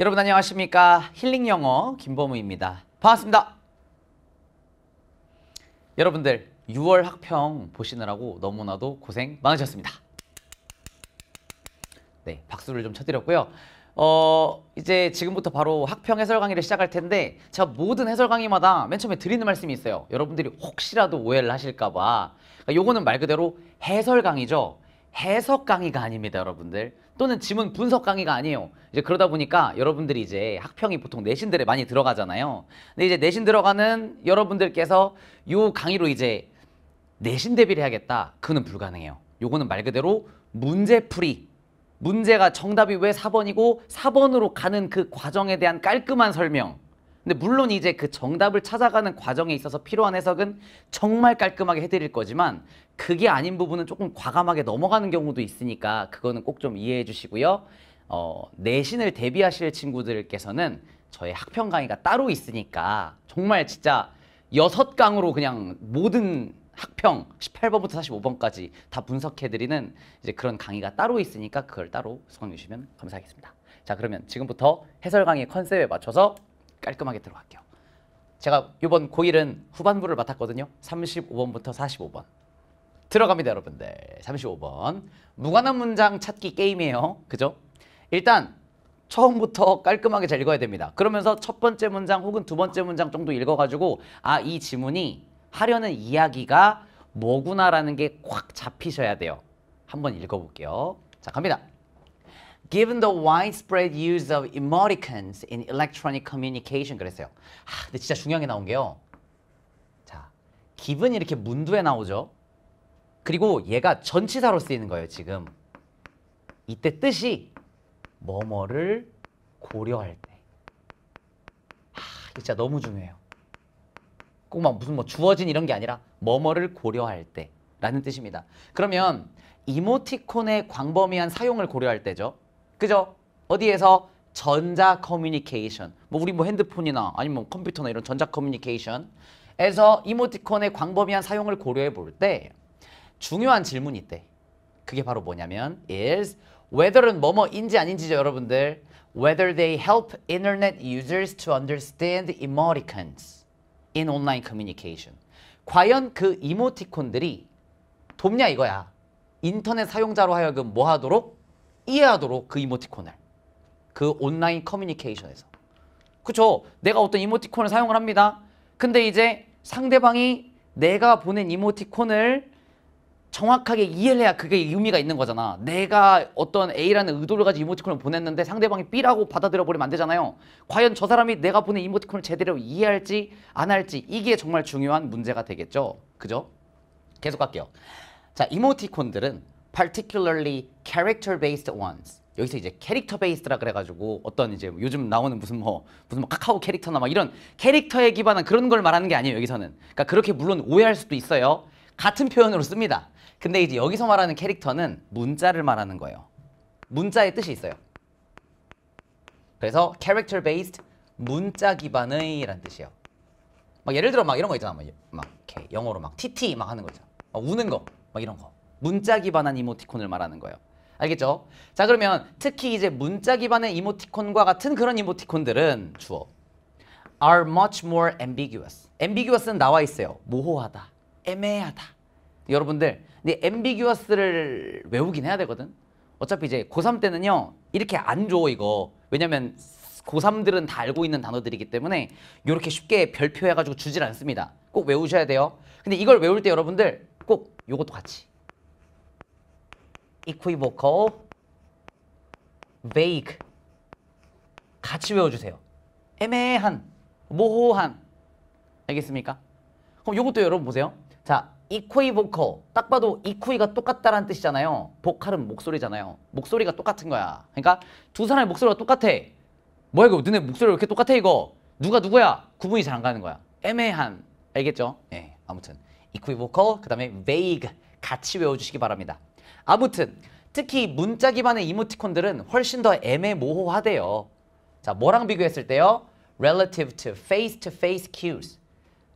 여러분 안녕하십니까? 힐링 영어 김범우입니다. 반갑습니다. 여러분들 6월 학평 보시느라고 너무나도 고생 많으셨습니다. 네, 박수를 좀 쳐드렸고요. 어, 이제 지금부터 바로 학평 해설 강의를 시작할 텐데 제가 모든 해설 강의마다 맨 처음에 드리는 말씀이 있어요. 여러분들이 혹시라도 오해를 하실까 봐. 그러니까 요거는 말 그대로 해설 강의죠. 해석 강의가 아닙니다, 여러분들. 또는 지문 분석 강의가 아니에요. 이제 그러다 보니까 여러분들이 이제 학평이 보통 내신들에 많이 들어가잖아요. 근데 이제 내신 들어가는 여러분들께서 요 강의로 이제 내신 대비를 해야겠다. 그거는 불가능해요. 요거는 말 그대로 문제풀이. 문제가 정답이 왜 4번이고 4번으로 가는 그 과정에 대한 깔끔한 설명. 근데 물론 이제 그 정답을 찾아가는 과정에 있어서 필요한 해석은 정말 깔끔하게 해드릴 거지만 그게 아닌 부분은 조금 과감하게 넘어가는 경우도 있으니까 그거는 꼭 좀 이해해 주시고요. 어, 내신을 대비하실 친구들께서는 저의 학평 강의가 따로 있으니까 정말 진짜 여섯 강으로 그냥 모든 학평 18번부터 45번까지 다 분석해드리는 이제 그런 강의가 따로 있으니까 그걸 따로 수강해 주시면 감사하겠습니다. 자 그러면 지금부터 해설 강의 컨셉에 맞춰서 깔끔하게 들어갈게요. 제가 이번 고1은 후반부를 맡았거든요. 35번부터 45번. 들어갑니다, 여러분들. 35번. 무관한 문장 찾기 게임이에요. 그죠? 일단 처음부터 깔끔하게 잘 읽어야 됩니다. 그러면서 첫 번째 문장 혹은 두 번째 문장 정도 읽어가지고 아, 이 지문이 하려는 이야기가 뭐구나라는 게확 잡히셔야 돼요. 한번 읽어볼게요. 자, 갑니다. Given the widespread use of emoticons in electronic communication 그랬어요. 하, 근데 진짜 중요한 게 나온 게요. 자, given 이렇게 문두에 나오죠. 그리고 얘가 전치사로 쓰이는 거예요, 지금. 이때 뜻이 뭐뭐를 고려할 때. 하, 진짜 너무 중요해요. 꼭 막 무슨 뭐 주어진 이런 게 아니라 뭐뭐를 고려할 때 라는 뜻입니다. 그러면 이모티콘의 광범위한 사용을 고려할 때죠. 그죠? 어디에서 전자 커뮤니케이션 뭐 우리 뭐 핸드폰이나 아니면 뭐 컴퓨터나 이런 전자 커뮤니케이션에서 이모티콘의 광범위한 사용을 고려해 볼 때 중요한 질문이 있대 그게 바로 뭐냐면 is whether은 뭐뭐인지 아닌지 여러분들 whether they help internet users to understand emoticons in online communication 과연 그 이모티콘들이 돕냐 이거야 인터넷 사용자로 하여금 뭐 하도록 이해하도록 그 이모티콘을 그 온라인 커뮤니케이션에서 그쵸 내가 어떤 이모티콘을 사용을 합니다 근데 이제 상대방이 내가 보낸 이모티콘을 정확하게 이해를 해야 그게 의미가 있는 거잖아 내가 어떤 A라는 의도를 가지고 이모티콘을 보냈는데 상대방이 B라고 받아들여 버리면 안 되잖아요 과연 저 사람이 내가 보낸 이모티콘을 제대로 이해할지 안 할지 이게 정말 중요한 문제가 되겠죠 그죠? 계속 갈게요 자 이모티콘들은 particularly character-based ones. 여기서 이제 캐릭터 베이스라 그래가지고 어떤 이제 요즘 나오는 무슨 뭐 무슨 뭐 카카오 캐릭터나 막 이런 캐릭터에 기반한 그런 걸 말하는 게 아니에요 여기서는 그러니까 그렇게 물론 오해할 수도 있어요 같은 표현으로 씁니다 근데 이제 여기서 말하는 캐릭터는 문자를 말하는 거예요 문자의 뜻이 있어요 그래서 character based 문자 기반의 라는 뜻이에요 막 예를 들어 막 이런 거 있잖아 막, 예, 막 이렇게 영어로 막 TT 막 하는 거 있잖아 막 우는 거 막 이런 거 문자 기반한 이모티콘을 말하는 거예요. 알겠죠? 자 그러면 특히 이제 문자 기반의 이모티콘과 같은 그런 이모티콘들은 주어 are much more ambiguous. ambiguous는 나와 있어요. 모호하다, 애매하다. 여러분들 근데 ambiguous를 외우긴 해야 되거든. 어차피 이제 고3 때는요 이렇게 안줘 이거 왜냐면 고3들은 다 알고 있는 단어들이기 때문에 이렇게 쉽게 별표 해가지고 주질 않습니다 꼭 외우셔야 돼요 근데 이걸 외울 때 여러분들 꼭 요것도 같이 equivocal, vague 같이 외워주세요. 애매한, 모호한 알겠습니까? 그럼 요것도 여러분 보세요. 자, equivocal 딱 봐도 equi가 똑같다라는 뜻이잖아요. 보컬은 목소리잖아요. 목소리가 똑같은 거야. 그러니까 두 사람의 목소리가 똑같아. 뭐야 이거 너네 목소리 왜 이렇게 똑같아 이거? 누가 누구야? 구분이 잘 안 가는 거야. 애매한 알겠죠? 예, 네, 아무튼 equivocal 그 다음에 vague 같이 외워주시기 바랍니다. 아무튼 특히 문자 기반의 이모티콘들은 훨씬 더 애매모호하대요. 자, 뭐랑 비교했을 때요? relative to face to face cues.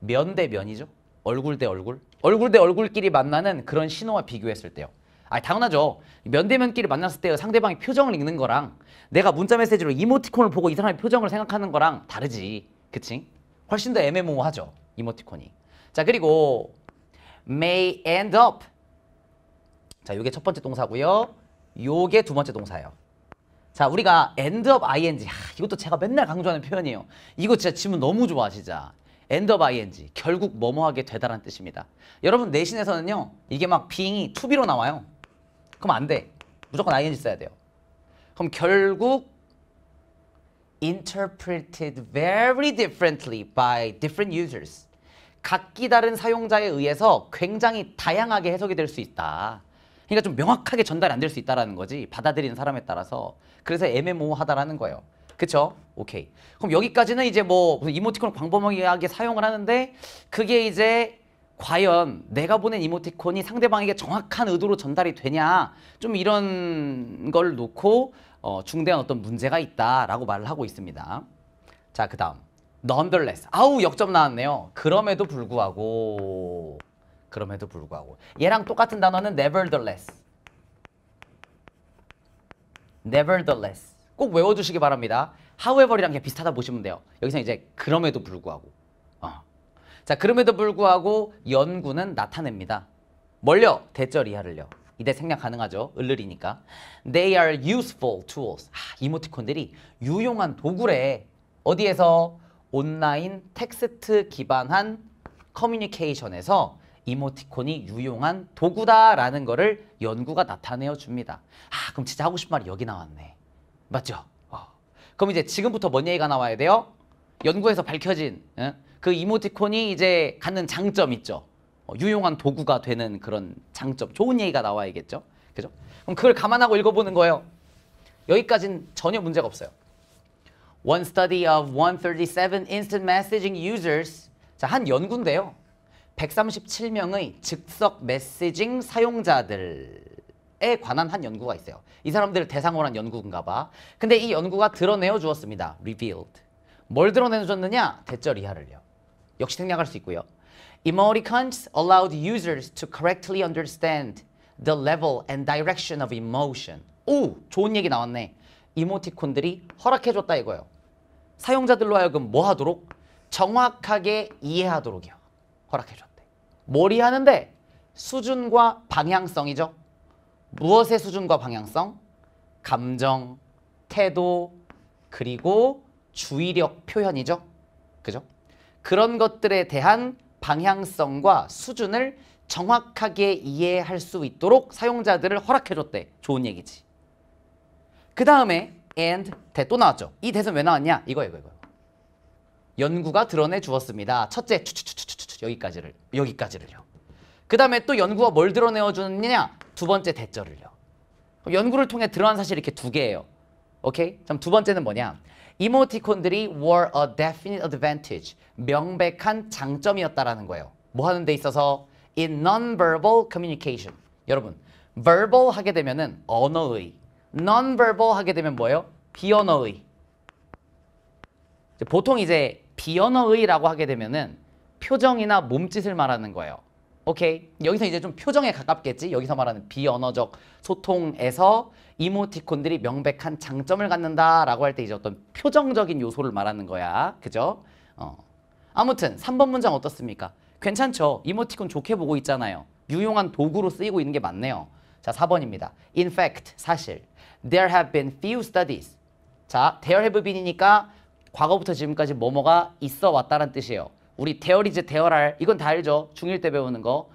면대 면이죠. 얼굴 대 얼굴. 얼굴 대 얼굴끼리 만나는 그런 신호와 비교했을 때요. 아, 당연하죠. 면대 면끼리 만났을 때 상대방의 표정을 읽는 거랑 내가 문자 메시지로 이모티콘을 보고 이 사람의 표정을 생각하는 거랑 다르지. 그치? 훨씬 더 애매모호하죠. 이모티콘이. 자, 그리고 may end up 자, 요게 첫 번째 동사고요. 요게 두 번째 동사예요. 자, 우리가 end of ing. 하, 이것도 제가 맨날 강조하는 표현이에요. 이거 진짜 지문 너무 좋아, 진짜. end of ing. 결국 뭐뭐하게 되다라는 뜻입니다. 여러분 내신에서는요. 이게 막 being이 to be로 나와요. 그럼 안 돼. 무조건 ing 써야 돼요. 그럼 결국 interpreted very differently by different users. 각기 다른 사용자에 의해서 굉장히 다양하게 해석이 될 수 있다. 그러니까 좀 명확하게 전달 이안 될 수 있다라는 거지 받아들이는 사람에 따라서 그래서 애매모호하다라는 거예요. 그쵸? 오케이. 그럼 여기까지는 이제 뭐 이모티콘을 광범위하게 사용을 하는데 그게 이제 과연 내가 보낸 이모티콘이 상대방에게 정확한 의도로 전달이 되냐 좀 이런 걸 놓고 어, 중대한 어떤 문제가 있다라고 말을 하고 있습니다. 자, 그 다음. nonetheless. 아우, 역점 나왔네요. 그럼에도 불구하고 그럼에도 불구하고 얘랑 똑같은 단어는 nevertheless nevertheless 꼭 외워주시기 바랍니다 however이랑 그냥 비슷하다 보시면 돼요 여기서 이제 그럼에도 불구하고 어. 자 그럼에도 불구하고 연구는 나타냅니다 뭘요? 대절 이하를요 이대 생략 가능하죠 을을이니까 They are useful tools 아, 이모티콘들이 유용한 도구래 어디에서? 온라인 텍스트 기반한 커뮤니케이션에서 이모티콘이 유용한 도구다라는 거를 연구가 나타내어 줍니다. 아, 그럼 진짜 하고 싶은 말이 여기 나왔네. 맞죠? 어. 그럼 이제 지금부터 뭔 얘기가 나와야 돼요? 연구에서 밝혀진 에? 그 이모티콘이 이제 갖는 장점 있죠. 어, 유용한 도구가 되는 그런 장점, 좋은 얘기가 나와야겠죠. 그죠? 그럼 그걸 감안하고 읽어보는 거예요. 여기까지는 전혀 문제가 없어요. One study of 137 instant messaging users. 자, 한 연구인데요. 137명의 즉석 메시징 사용자들에 관한 한 연구가 있어요. 이 사람들을 대상으로 한 연구인가 봐. 근데 이 연구가 드러내어 주었습니다. revealed. 뭘 드러내어 줬느냐? 대절 이하를요. 역시 생략할 수 있고요. Emoticons allowed users to correctly understand the level and direction of emotion. 오! 좋은 얘기 나왔네. 이모티콘들이 허락해줬다 이거예요. 사용자들로 하여금 뭐 하도록? 정확하게 이해하도록요 허락해줬대. 몰이 하는데 수준과 방향성이죠. 무엇의 수준과 방향성? 감정, 태도, 그리고 주의력 표현이죠. 그죠? 그런 것들에 대한 방향성과 수준을 정확하게 이해할 수 있도록 사용자들을 허락해줬대. 좋은 얘기지. 그 다음에 and 대 또 나왔죠. 이 대선 왜 나왔냐? 이거 이거 이거. 연구가 드러내 주었습니다. 첫째 추추추추추 여기까지를 여기까지를요. 그 다음에 또 연구가 뭘 드러내어 주느냐? 두 번째 대절을요. 연구를 통해 드러난 사실 이렇게 두 개예요. 오케이? 그럼 두 번째는 뭐냐? 이모티콘들이 were a definite advantage, 명백한 장점이었다라는 거예요. 뭐 하는 데 있어서 in non-verbal communication. 여러분, verbal 하게 되면은 언어의, non-verbal 하게 되면 뭐예요? 비언어의. 보통 이제 비언어의라고 하게 되면은 표정이나 몸짓을 말하는 거예요. 오케이 여기서 이제 좀 표정에 가깝겠지 여기서 말하는 비언어적 소통에서 이모티콘들이 명백한 장점을 갖는다 라고 할 때 이제 어떤 표정적인 요소를 말하는 거야 그죠? 어. 아무튼 3번 문장 어떻습니까? 괜찮죠 이모티콘 좋게 보고 있잖아요 유용한 도구로 쓰이고 있는 게 맞네요 자 4번입니다 In fact 사실 There have been few studies 자 there have been이니까 과거부터 지금까지 뭐뭐가 있어 왔다는 뜻이에요 우리 대열이제 대열할 이건 다 알죠. 중일 때 배우는 거.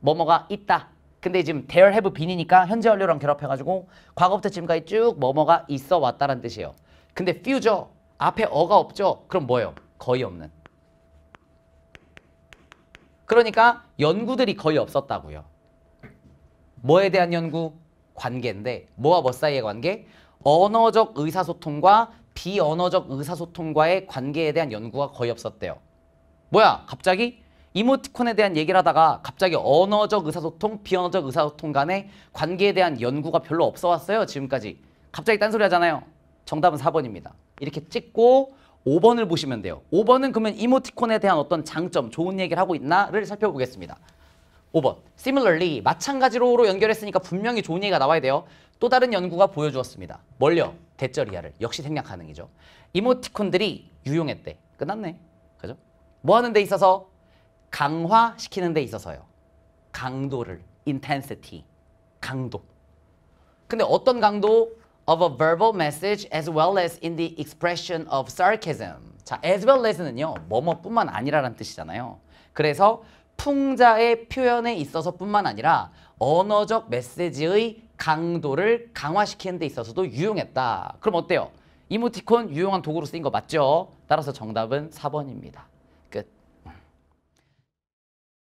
뭐뭐가 있다. 근데 지금 대열 해부 빈이니까 현재 완료랑 결합해가지고 과거부터 지금까지 쭉 뭐뭐가 있어 왔다라는 뜻이에요. 근데 few죠. 앞에 어가 없죠. 그럼 뭐예요? 거의 없는. 그러니까 연구들이 거의 없었다고요. 뭐에 대한 연구? 관계인데 뭐와 뭐 사이의 관계? 언어적 의사소통과 비언어적 의사소통과의 관계에 대한 연구가 거의 없었대요. 뭐야 갑자기 이모티콘에 대한 얘기를 하다가 갑자기 언어적 의사소통, 비언어적 의사소통 간의 관계에 대한 연구가 별로 없어왔어요 지금까지 갑자기 딴소리 하잖아요 정답은 4번입니다 이렇게 찍고 5번을 보시면 돼요 5번은 그러면 이모티콘에 대한 어떤 장점, 좋은 얘기를 하고 있나를 살펴보겠습니다 5번 Similarly 마찬가지로 연결했으니까 분명히 좋은 얘기가 나와야 돼요 또 다른 연구가 보여주었습니다 멀려 대절이하를 역시 생략 가능이죠 이모티콘들이 유용했대 끝났네 뭐 하는 데 있어서 강화시키는 데 있어서요. 강도를, intensity, 강도. 근데 어떤 강도? of a verbal message as well as in the expression of sarcasm. 자, as well as는요. 뭐뭐뿐만 아니라는 뜻이잖아요. 그래서 풍자의 표현에 있어서 뿐만 아니라 언어적 메시지의 강도를 강화시키는 데 있어서도 유용했다. 그럼 어때요? 이모티콘 유용한 도구로 쓰인 거 맞죠? 따라서 정답은 4번입니다.